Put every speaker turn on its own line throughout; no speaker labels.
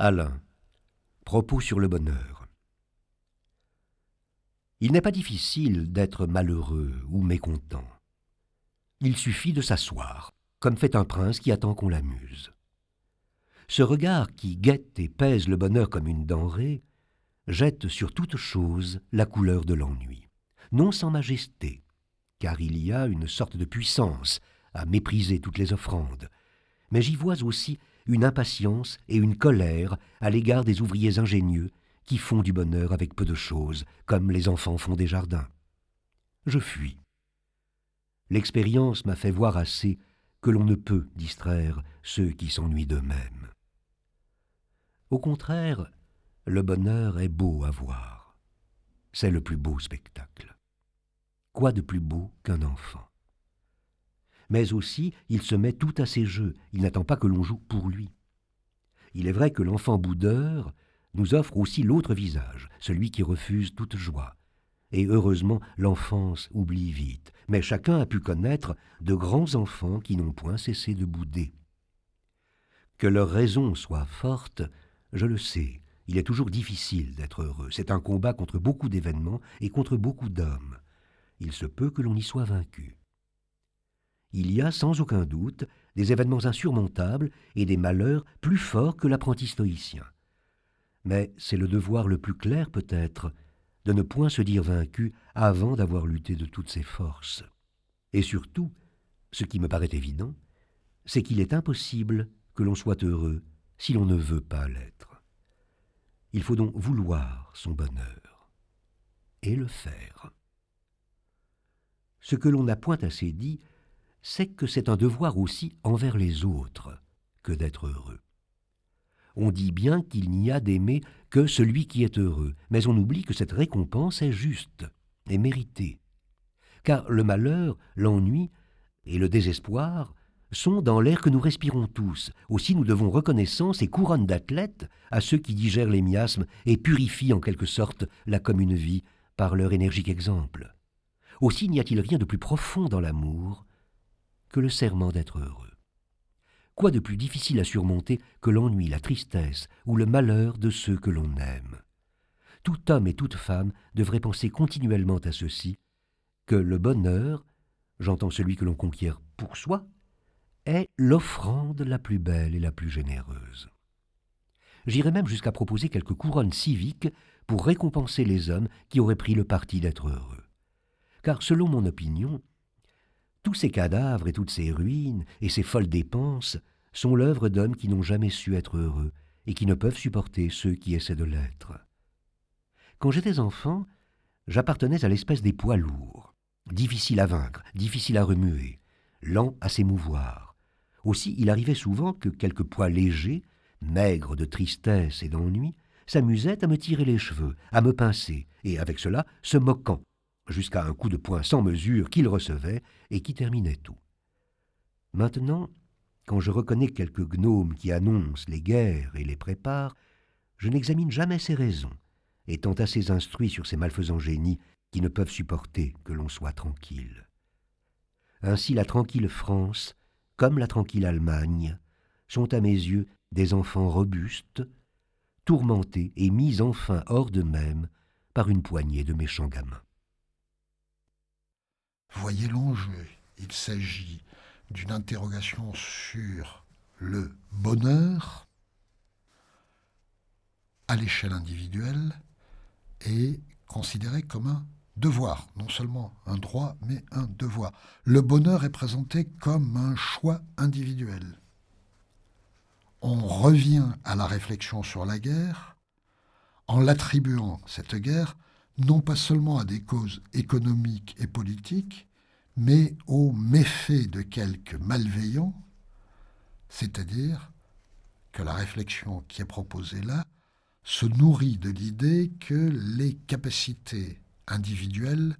Alain, propos sur le bonheur. Il n'est pas difficile d'être malheureux ou mécontent. Il suffit de s'asseoir, comme fait un prince qui attend qu'on l'amuse. Ce regard qui guette et pèse le bonheur comme une denrée jette sur toute chose la couleur de l'ennui, non sans majesté, car il y a une sorte de puissance à mépriser toutes les offrandes, mais j'y vois aussi une impatience et une colère à l'égard des ouvriers ingénieux qui font du bonheur avec peu de choses, comme les enfants font des jardins. Je fuis. L'expérience m'a fait voir assez que l'on ne peut distraire ceux qui s'ennuient d'eux-mêmes. Au contraire, le bonheur est beau à voir. C'est le plus beau spectacle. Quoi de plus beau qu'un enfant mais aussi il se met tout à ses jeux, il n'attend pas que l'on joue pour lui. Il est vrai que l'enfant boudeur nous offre aussi l'autre visage, celui qui refuse toute joie. Et heureusement, l'enfance oublie vite, mais chacun a pu connaître de grands enfants qui n'ont point cessé de bouder. Que leur raison soit forte, je le sais, il est toujours difficile d'être heureux, c'est un combat contre beaucoup d'événements et contre beaucoup d'hommes. Il se peut que l'on y soit vaincu il y a sans aucun doute des événements insurmontables et des malheurs plus forts que l'apprenti stoïcien. Mais c'est le devoir le plus clair peut-être de ne point se dire vaincu avant d'avoir lutté de toutes ses forces. Et surtout, ce qui me paraît évident, c'est qu'il est impossible que l'on soit heureux si l'on ne veut pas l'être. Il faut donc vouloir son bonheur et le faire. Ce que l'on n'a point assez dit, c'est que c'est un devoir aussi envers les autres que d'être heureux. On dit bien qu'il n'y a d'aimer que celui qui est heureux, mais on oublie que cette récompense est juste et méritée. Car le malheur, l'ennui et le désespoir sont dans l'air que nous respirons tous. Aussi nous devons reconnaissance et couronne d'athlètes à ceux qui digèrent les miasmes et purifient en quelque sorte la commune vie par leur énergique exemple. Aussi n'y a-t-il rien de plus profond dans l'amour que le serment d'être heureux. Quoi de plus difficile à surmonter que l'ennui, la tristesse ou le malheur de ceux que l'on aime Tout homme et toute femme devraient penser continuellement à ceci, que le bonheur, j'entends celui que l'on conquiert pour soi, est l'offrande la plus belle et la plus généreuse. J'irai même jusqu'à proposer quelques couronnes civiques pour récompenser les hommes qui auraient pris le parti d'être heureux. Car selon mon opinion, tous ces cadavres et toutes ces ruines et ces folles dépenses sont l'œuvre d'hommes qui n'ont jamais su être heureux et qui ne peuvent supporter ceux qui essaient de l'être. Quand j'étais enfant, j'appartenais à l'espèce des poids lourds, difficiles à vaincre, difficiles à remuer, lents à s'émouvoir. Aussi, il arrivait souvent que quelques poids légers, maigres de tristesse et d'ennui, s'amusaient à me tirer les cheveux, à me pincer, et avec cela, se moquant jusqu'à un coup de poing sans mesure qu'il recevait et qui terminait tout. Maintenant, quand je reconnais quelques gnomes qui annoncent les guerres et les préparent, je n'examine jamais ses raisons, étant assez instruit sur ces malfaisants génies qui ne peuvent supporter que l'on soit tranquille. Ainsi la tranquille France, comme la tranquille Allemagne, sont à mes yeux des enfants robustes, tourmentés et mis enfin hors d'eux-mêmes par une poignée de méchants gamins.
Voyez l'enjeu. Il s'agit d'une interrogation sur le bonheur à l'échelle individuelle et considéré comme un devoir, non seulement un droit, mais un devoir. Le bonheur est présenté comme un choix individuel. On revient à la réflexion sur la guerre en l'attribuant, cette guerre, non pas seulement à des causes économiques et politiques, mais au méfait de quelques malveillants, c'est-à-dire que la réflexion qui est proposée là se nourrit de l'idée que les capacités individuelles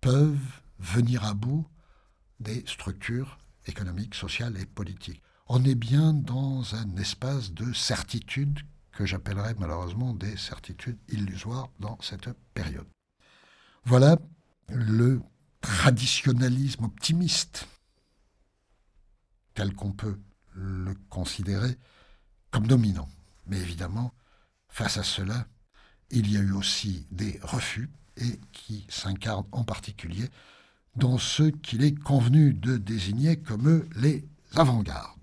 peuvent venir à bout des structures économiques, sociales et politiques. On est bien dans un espace de certitude que j'appellerais malheureusement des certitudes illusoires dans cette période. Voilà le traditionnalisme optimiste, tel qu'on peut le considérer comme dominant. Mais évidemment, face à cela, il y a eu aussi des refus, et qui s'incarnent en particulier dans ceux qu'il est convenu de désigner comme les avant-gardes.